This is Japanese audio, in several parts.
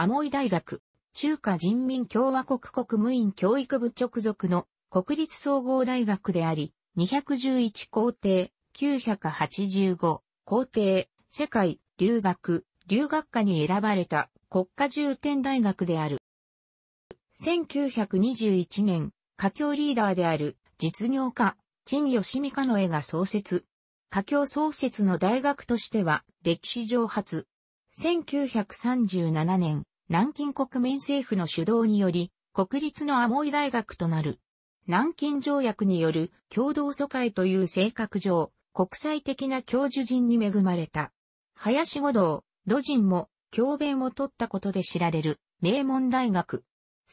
アモイ大学、中華人民共和国国務院教育部直属の国立総合大学であり、211校程、985校庭、世界、留学、留学科に選ばれた国家重点大学である。1921年、華僑リーダーである実業家、陳義美香の絵が創設。華僑創設の大学としては歴史上初。1937年、南京国民政府の主導により、国立のアモイ大学となる。南京条約による共同疎開という性格上、国際的な教授陣に恵まれた。林五道、路人も教鞭を取ったことで知られる名門大学。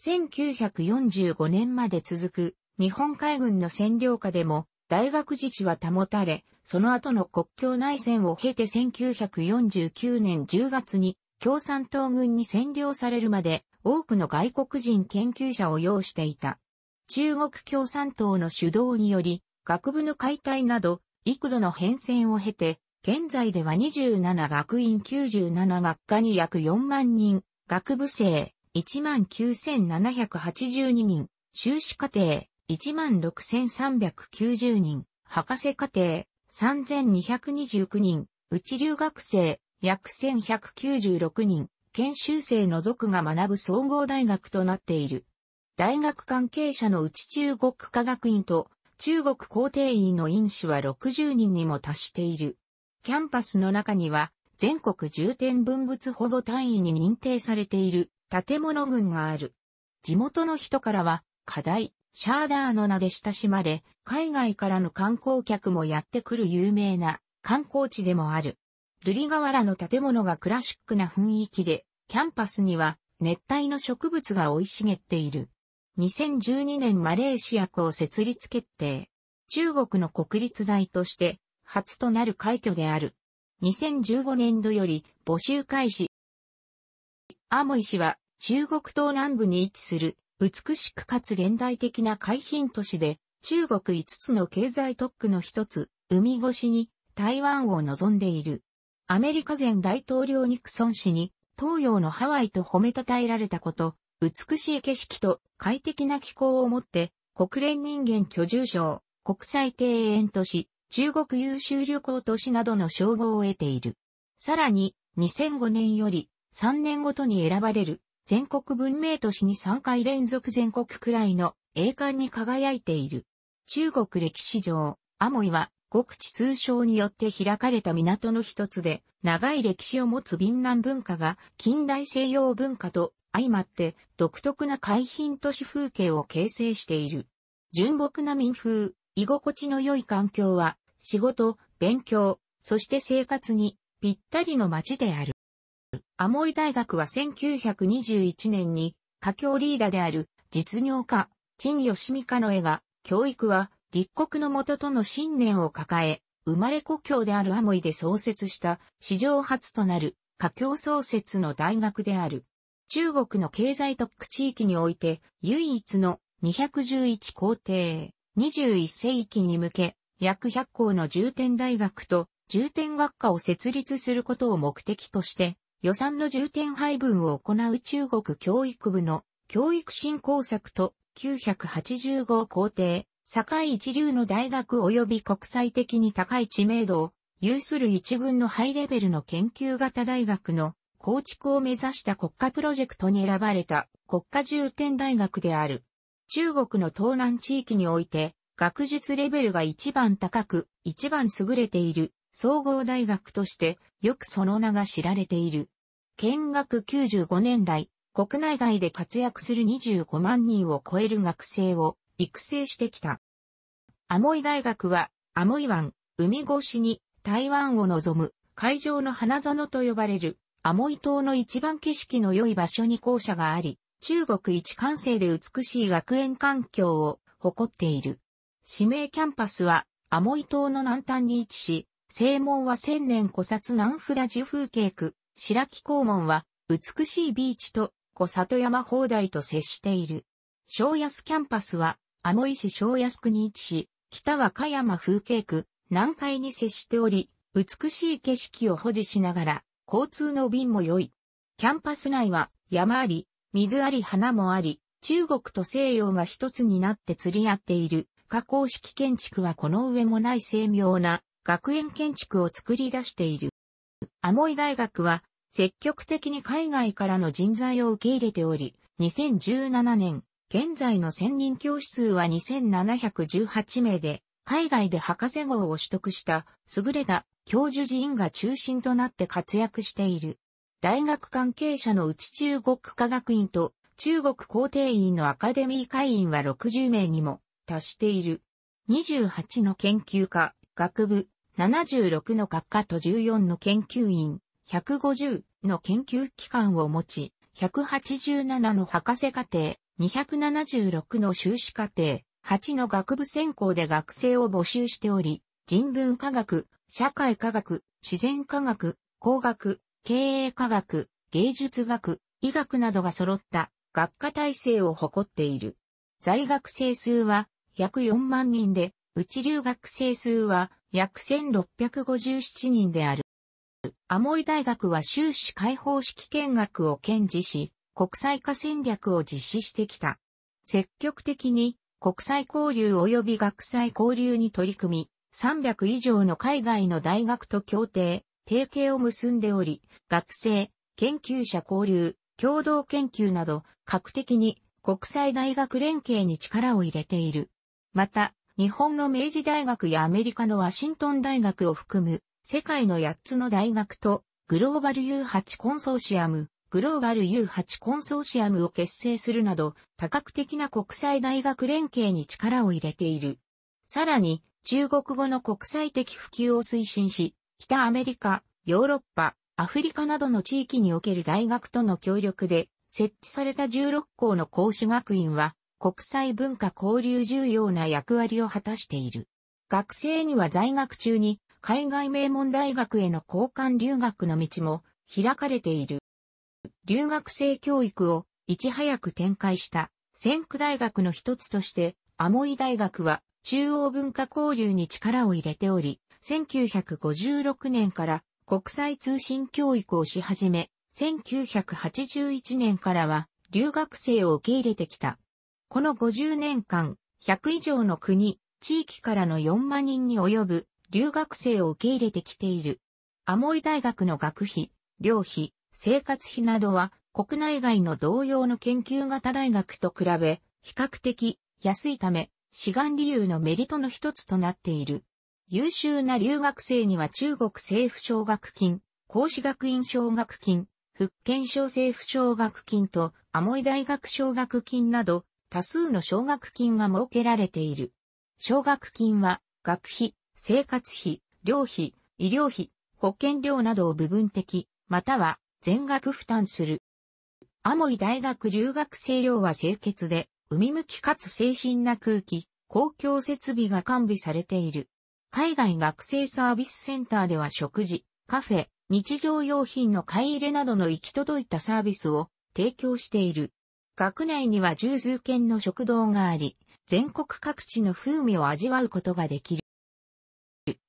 1945年まで続く日本海軍の占領下でも大学自治は保たれ、その後の国境内戦を経て1949年10月に共産党軍に占領されるまで多くの外国人研究者を要していた。中国共産党の主導により、学部の解体など、幾度の変遷を経て、現在では27学院97学科に約4万人、学部生19,782人、修士課程16,390人、博士課程3229人、内留学生約1196人、研修生の族が学ぶ総合大学となっている。大学関係者のうち中国科学院と中国皇帝院の院士は60人にも達している。キャンパスの中には全国重点文物保護単位に認定されている建物群がある。地元の人からは課題、シャーダーの名で親しまれ、海外からの観光客もやってくる有名な観光地でもある。瑠璃瓦の建物がクラシックな雰囲気で、キャンパスには熱帯の植物が生い茂っている。2012年マレーシア校設立決定。中国の国立大として初となる快挙である。2015年度より募集開始。アモイ市は中国東南部に位置する美しくかつ現代的な海浜都市で中国5つの経済特区の一つ、海越しに台湾を望んでいる。アメリカ前大統領ニクソン氏に、東洋のハワイと褒めたたえられたこと、美しい景色と快適な気候をもって、国連人間居住賞、国際庭園都市、中国優秀旅行都市などの称号を得ている。さらに、2005年より3年ごとに選ばれる全国文明都市に3回連続全国くらいの栄冠に輝いている。中国歴史上、アモイは極地通商によって開かれた港の一つで、長い歴史を持つ敏南文化が近代西洋文化と相まって独特な海浜都市風景を形成している。純朴な民風、居心地の良い環境は仕事、勉強、そして生活にぴったりの街である。アモイ大学は1921年に、家境リーダーである実業家、陳義美香の絵が、教育は立国の元との信念を抱え、生まれ故郷であるアモイで創設した史上初となる華僑創設の大学である。中国の経済特区地域において唯一の211校庭、21世紀に向け約100校の重点大学と重点学科を設立することを目的として予算の重点配分を行う中国教育部の教育振興策と985校庭、堺一流の大学及び国際的に高い知名度を有する一軍のハイレベルの研究型大学の構築を目指した国家プロジェクトに選ばれた国家重点大学である。中国の東南地域において学術レベルが一番高く一番優れている総合大学としてよくその名が知られている。見学95年来、国内外で活躍する25万人を超える学生を育成してきた。アモイ大学は、アモイ湾、海越しに台湾を望む海上の花園と呼ばれるアモイ島の一番景色の良い場所に校舎があり、中国一完成で美しい学園環境を誇っている。指名キャンパスはアモイ島の南端に位置し、正門は千年古刹南札寺風景区、白木公門は美しいビーチと小里山砲台と接している。小安キャンパスはアモイ市小安区に位置し、北は香山風景区、南海に接しており、美しい景色を保持しながら、交通の便も良い。キャンパス内は山あり、水あり花もあり、中国と西洋が一つになって釣り合っている。加工式建築はこの上もない精妙な学園建築を作り出している。アモイ大学は積極的に海外からの人材を受け入れており、2017年現在の専任教師数は2718名で、海外で博士号を取得した優れた教授寺員が中心となって活躍している。大学関係者のうち中国科学院と中国皇帝院のアカデミー会員は60名にも達している。28の研究科、学部、76の学科と14の研究員、150の研究機関を持ち、187の博士課程、276の修士課程、8の学部専攻で学生を募集しており、人文科学、社会科学、自然科学、工学、経営科学、芸術学、医学などが揃った学科体制を誇っている。在学生数は約4万人で、うち留学生数は約1657人である。アモイ大学は修士開放式見学を堅持し、国際化戦略を実施してきた。積極的に国際交流及び学際交流に取り組み、300以上の海外の大学と協定、提携を結んでおり、学生、研究者交流、共同研究など、各的に国際大学連携に力を入れている。また、日本の明治大学やアメリカのワシントン大学を含む、世界の8つの大学とグローバル U8 コンソーシアム、グローバル U8 コンソーシアムを結成するなど、多角的な国際大学連携に力を入れている。さらに、中国語の国際的普及を推進し、北アメリカ、ヨーロッパ、アフリカなどの地域における大学との協力で、設置された16校の講師学院は、国際文化交流重要な役割を果たしている。学生には在学中に海外名門大学への交換留学の道も開かれている。留学生教育をいち早く展開した先駆大学の一つとして、アモイ大学は中央文化交流に力を入れており、1956年から国際通信教育をし始め、1981年からは留学生を受け入れてきた。この50年間、100以上の国、地域からの4万人に及ぶ留学生を受け入れてきている。アモイ大学の学費、寮費、生活費などは国内外の同様の研究型大学と比べ、比較的安いため、志願理由のメリットの一つとなっている。優秀な留学生には中国政府奨学金、孔子学院奨学金、福建省政府奨学金とアモイ大学奨学金など多数の奨学金が設けられている。奨学金は学費、生活費、寮費、医療費、保険料などを部分的、または全額負担する。アモイ大学留学生寮は清潔で、海向きかつ精神な空気、公共設備が完備されている。海外学生サービスセンターでは食事、カフェ、日常用品の買い入れなどの行き届いたサービスを提供している。学内には十数軒の食堂があり、全国各地の風味を味わうことができる。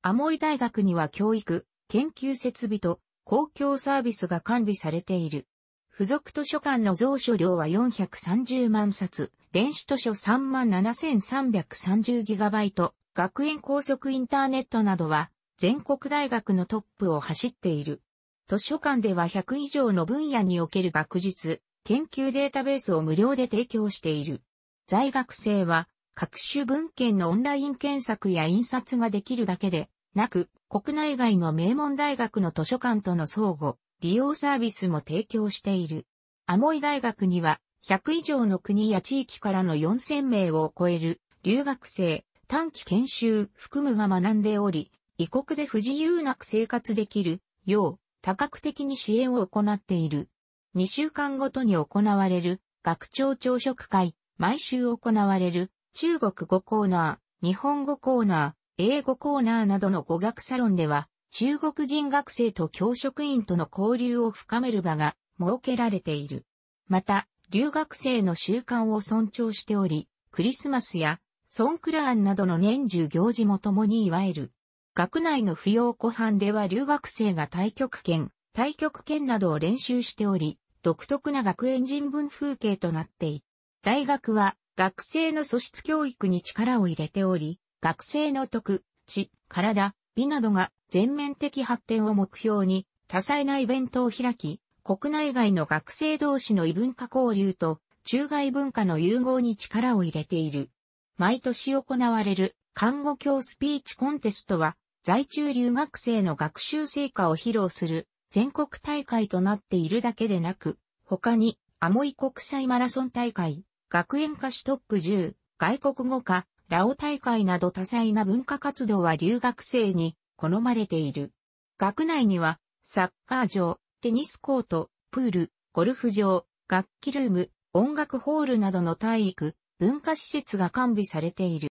アモイ大学には教育、研究設備と公共サービスが完備されている。付属図書館の蔵書量は430万冊、電子図書3万 7330GB、学園高速インターネットなどは全国大学のトップを走っている。図書館では100以上の分野における学術、研究データベースを無料で提供している。在学生は各種文献のオンライン検索や印刷ができるだけで、なく、国内外の名門大学の図書館との相互、利用サービスも提供している。アモイ大学には、100以上の国や地域からの4000名を超える留学生、短期研修含むが学んでおり、異国で不自由なく生活できるよう多角的に支援を行っている。2週間ごとに行われる学長朝食会、毎週行われる中国語コーナー、日本語コーナー、英語コーナーなどの語学サロンでは、中国人学生と教職員との交流を深める場が設けられている。また、留学生の習慣を尊重しており、クリスマスやソンクラーンなどの年中行事も共にいわゆる、学内の不要湖畔では留学生が対極拳、対極拳などを練習しており、独特な学園人文風景となっている。大学は学生の素質教育に力を入れており、学生の徳、知、体、美などが全面的発展を目標に多彩なイベントを開き、国内外の学生同士の異文化交流と中外文化の融合に力を入れている。毎年行われる看護教スピーチコンテストは在中留学生の学習成果を披露する全国大会となっているだけでなく、他にアモイ国際マラソン大会、学園歌手トップ10、外国語科、ラオ大会など多彩な文化活動は留学生に好まれている。学内には、サッカー場、テニスコート、プール、ゴルフ場、楽器ルーム、音楽ホールなどの体育、文化施設が完備されている。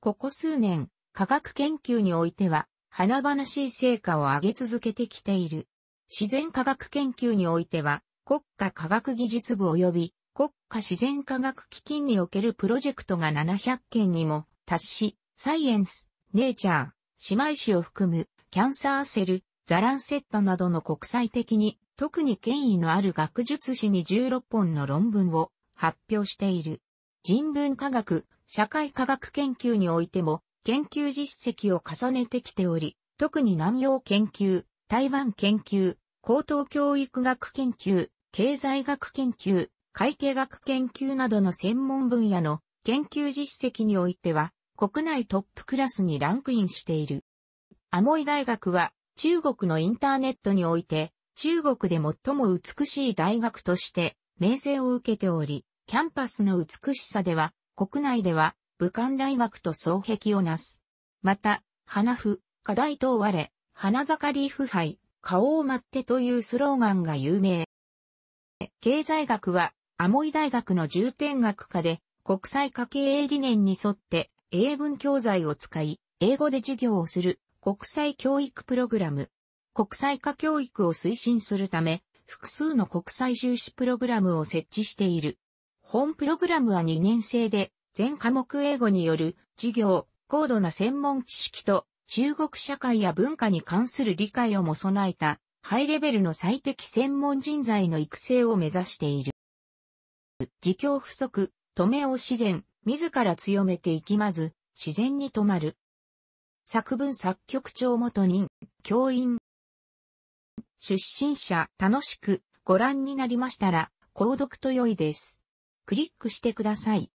ここ数年、科学研究においては、華々しい成果を上げ続けてきている。自然科学研究においては、国家科学技術部及び国家自然科学基金におけるプロジェクトが700件にも達し、サイエンス、ネイチャー、姉妹誌を含む、キャンサーセル、ザランセットなどの国際的に、特に権威のある学術誌に16本の論文を発表している。人文科学、社会科学研究においても、研究実績を重ねてきており、特に南洋研究、台湾研究、高等教育学研究、経済学研究、会計学研究などの専門分野の研究実績においては、国内トップクラスにランクインしている。アモイ大学は、中国のインターネットにおいて、中国で最も美しい大学として、名声を受けており、キャンパスの美しさでは、国内では、武漢大学と双璧をなす。また、花府、課題等我、花盛り腐敗、顔を待ってというスローガンが有名。経済学は、アモイ大学の重点学科で国際科経営理念に沿って英文教材を使い、英語で授業をする国際教育プログラム。国際化教育を推進するため、複数の国際重視プログラムを設置している。本プログラムは2年生で、全科目英語による授業、高度な専門知識と中国社会や文化に関する理解をも備えたハイレベルの最適専門人材の育成を目指している。自供不足、止めを自然、自ら強めていきまず、自然に止まる。作文作曲長元人、教員。出身者、楽しくご覧になりましたら、購読と良いです。クリックしてください。